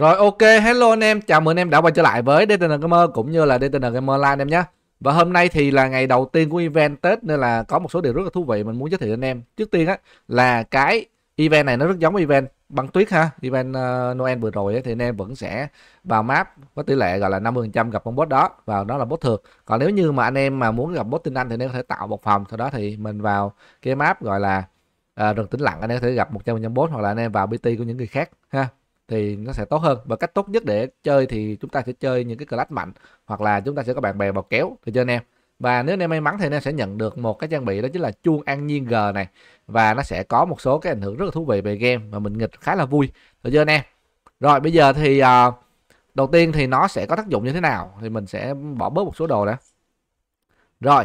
Rồi ok, hello anh em, chào mừng anh em đã quay trở lại với DTN Gamer cũng như là DTN Gamer Live em nhé. Và hôm nay thì là ngày đầu tiên của event Tết nên là có một số điều rất là thú vị mình muốn giới thiệu anh em. Trước tiên á là cái event này nó rất giống event băng tuyết ha, event uh, Noel vừa rồi ấy, thì anh em vẫn sẽ vào map có tỷ lệ gọi là 50% gặp con boss đó và đó là boss thường. Còn nếu như mà anh em mà muốn gặp boss tinh anh thì anh em có thể tạo một phòng, sau đó thì mình vào cái map gọi là uh, rừng tĩnh lặng anh em có thể gặp 100% boss hoặc là anh em vào BT của những người khác ha thì nó sẽ tốt hơn và cách tốt nhất để chơi thì chúng ta sẽ chơi những cái class mạnh hoặc là chúng ta sẽ có bạn bè vào kéo thì chơi anh em và nếu anh em may mắn thì anh em sẽ nhận được một cái trang bị đó chính là chuông an nhiên g này và nó sẽ có một số cái ảnh hưởng rất là thú vị về game mà mình nghịch khá là vui được chưa anh em rồi bây giờ thì uh, đầu tiên thì nó sẽ có tác dụng như thế nào thì mình sẽ bỏ bớt một số đồ đã rồi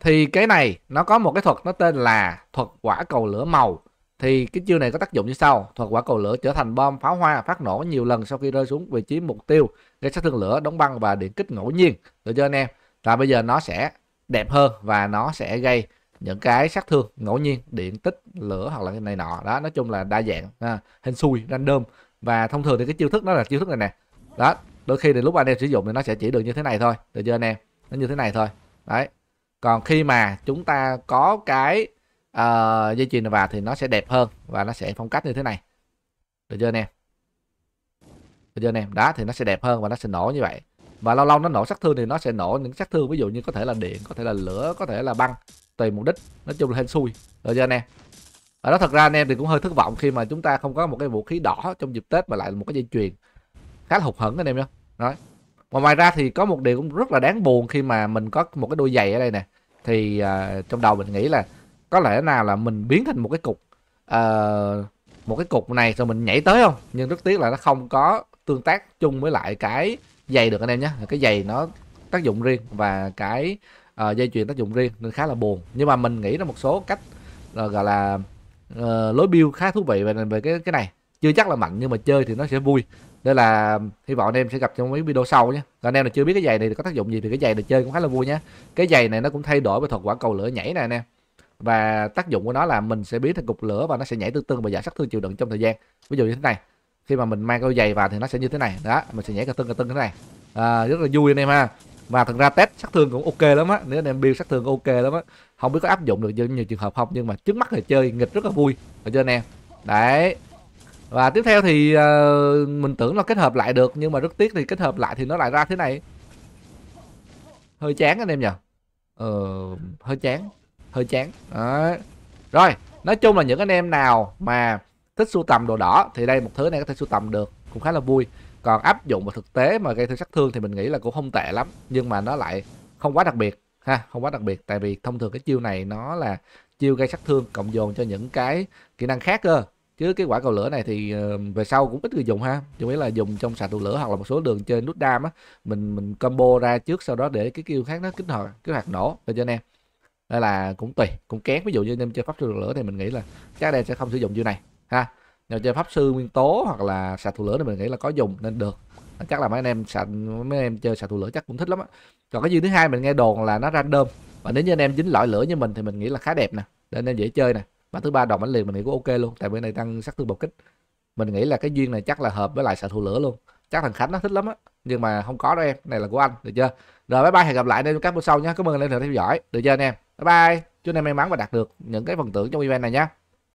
thì cái này nó có một cái thuật nó tên là thuật quả cầu lửa màu thì cái chiêu này có tác dụng như sau thuật quả cầu lửa trở thành bom pháo hoa phát nổ nhiều lần sau khi rơi xuống vị trí mục tiêu gây sát thương lửa đóng băng và điện kích ngẫu nhiên được chưa anh em và bây giờ nó sẽ đẹp hơn và nó sẽ gây những cái sát thương ngẫu nhiên điện tích lửa hoặc là cái này nọ đó nói chung là đa dạng à, hình xui random và thông thường thì cái chiêu thức nó là chiêu thức này nè đó đôi khi thì lúc anh em sử dụng thì nó sẽ chỉ được như thế này thôi được chưa anh em nó như thế này thôi đấy còn khi mà chúng ta có cái uh, dây chuyền vào thì nó sẽ đẹp hơn và nó sẽ phong cách như thế này được chưa anh em được chưa anh em đó thì nó sẽ đẹp hơn và nó sẽ nổ như vậy và lâu lâu nó nổ sát thương thì nó sẽ nổ những sát thương ví dụ như có thể là điện có thể là lửa có thể là băng tùy mục đích nói chung là hên xui được chưa anh em ở đó thật ra anh em thì cũng hơi thất vọng khi mà chúng ta không có một cái vũ khí đỏ trong dịp tết mà lại là một cái dây chuyền khá là hụt hẫng anh em nhá nói mà ngoài ra thì có một điều cũng rất là đáng buồn khi mà mình có một cái đôi giày ở đây nè thì uh, trong đầu mình nghĩ là có lẽ nào là mình biến thành một cái cục uh, một cái cục này rồi mình nhảy tới không nhưng rất tiếc là nó không có tương tác chung với lại cái giày được anh em nhé cái giày nó tác dụng riêng và cái uh, dây chuyền tác dụng riêng nên khá là buồn nhưng mà mình nghĩ là một số cách uh, gọi là uh, lối build khá thú vị về về cái cái này chưa chắc là mạnh nhưng mà chơi thì nó sẽ vui đây là hy vọng anh em sẽ gặp trong mấy video sau nhé anh em là chưa biết cái giày này thì có tác dụng gì thì cái giày này chơi cũng khá là vui nhé cái giày này nó cũng thay đổi về thuật quả cầu lửa nhảy này anh em và tác dụng của nó là mình sẽ biến thành cục lửa và nó sẽ nhảy tương tương và giảm sát thương chịu đựng trong thời gian ví dụ như thế này khi mà mình mang đôi giày vào thì nó sẽ như thế này đó mình sẽ nhảy cà tưng cà tưng thế này à, rất là vui anh em ha và thật ra test sát thương cũng ok lắm á nếu anh em build sát thương ok lắm á không biết có áp dụng được như nhiều trường hợp không nhưng mà trước mắt thì chơi nghịch rất là vui ở trên em đấy và tiếp theo thì uh, mình tưởng là kết hợp lại được nhưng mà rất tiếc thì kết hợp lại thì nó lại ra thế này hơi chán anh em nhỉ ờ hơi chán hơi chán đó. rồi nói chung là những anh em nào mà thích sưu tầm đồ đỏ thì đây một thứ này có thể sưu tầm được cũng khá là vui còn áp dụng vào thực tế mà gây thương sát thương thì mình nghĩ là cũng không tệ lắm nhưng mà nó lại không quá đặc biệt ha không quá đặc biệt tại vì thông thường cái chiêu này nó là chiêu gây sát thương cộng dồn cho những cái kỹ năng khác cơ chứ cái quả cầu lửa này thì ờ, về sau cũng ít người dùng ha chủ yếu là dùng trong sạc tụ lửa hoặc là một số đường trên nút đam á mình mình combo ra trước sau đó để cái kêu khác nó kích hoạt kích hoạt nổ được cho anh em nên là cũng tùy cũng kén ví dụ như em chơi pháp sư lửa thì mình nghĩ là chắc đây sẽ không sử dụng như này ha nếu chơi pháp sư nguyên tố hoặc là xạ thủ lửa thì mình nghĩ là có dùng nên được ờ, chắc là mấy anh em xạ mấy anh em chơi xạ thủ lửa chắc cũng thích lắm á còn cái dư thứ hai mình nghe đồn là nó random và nếu như anh em dính loại lửa như mình thì mình nghĩ là khá đẹp nè để anh em dễ chơi nè và thứ ba đòn bánh liền mình nghĩ cũng ok luôn tại bên này tăng sát thương bộc kích mình nghĩ là cái duyên này chắc là hợp với lại xạ thủ lửa luôn chắc thằng khánh nó thích lắm á nhưng mà không có đâu em này là của anh được chưa rồi bye bye hẹn gặp lại anh em các bữa sau nhé cảm ơn anh em đã theo dõi được chưa anh em Bye bye. Chúc anh em may mắn và đạt được những cái phần thưởng trong event này nhé.